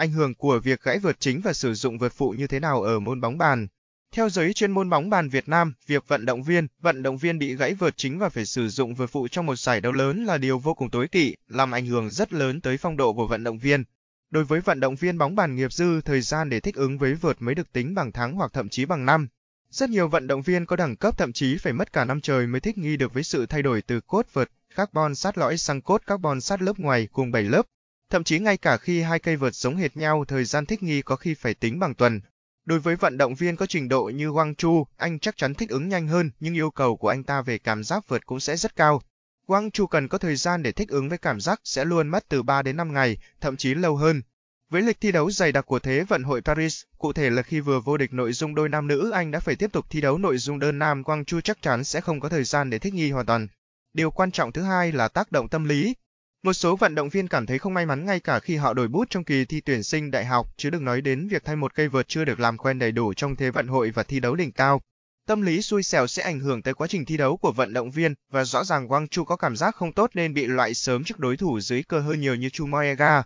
ảnh hưởng của việc gãy vượt chính và sử dụng vượt phụ như thế nào ở môn bóng bàn. Theo giới chuyên môn bóng bàn Việt Nam, việc vận động viên, vận động viên bị gãy vượt chính và phải sử dụng vượt phụ trong một giải đấu lớn là điều vô cùng tối kỵ, làm ảnh hưởng rất lớn tới phong độ của vận động viên. Đối với vận động viên bóng bàn nghiệp dư, thời gian để thích ứng với vượt mới được tính bằng tháng hoặc thậm chí bằng năm. Rất nhiều vận động viên có đẳng cấp thậm chí phải mất cả năm trời mới thích nghi được với sự thay đổi từ cốt vượt carbon sát lõi sang cốt carbon sát lớp ngoài cùng 7 lớp. Thậm chí ngay cả khi hai cây vượt giống hệt nhau, thời gian thích nghi có khi phải tính bằng tuần. Đối với vận động viên có trình độ như Wang Chu, anh chắc chắn thích ứng nhanh hơn, nhưng yêu cầu của anh ta về cảm giác vượt cũng sẽ rất cao. Wang Chu cần có thời gian để thích ứng với cảm giác sẽ luôn mất từ 3 đến 5 ngày, thậm chí lâu hơn. Với lịch thi đấu dày đặc của Thế vận hội Paris, cụ thể là khi vừa vô địch nội dung đôi nam nữ, anh đã phải tiếp tục thi đấu nội dung đơn nam, Quang Chu chắc chắn sẽ không có thời gian để thích nghi hoàn toàn. Điều quan trọng thứ hai là tác động tâm lý, một số vận động viên cảm thấy không may mắn ngay cả khi họ đổi bút trong kỳ thi tuyển sinh đại học, chứ đừng nói đến việc thay một cây vợt chưa được làm quen đầy đủ trong thế vận hội và thi đấu đỉnh cao. Tâm lý xui xẻo sẽ ảnh hưởng tới quá trình thi đấu của vận động viên và rõ ràng Wang Chu có cảm giác không tốt nên bị loại sớm trước đối thủ dưới cơ hơn nhiều như Chu Moega.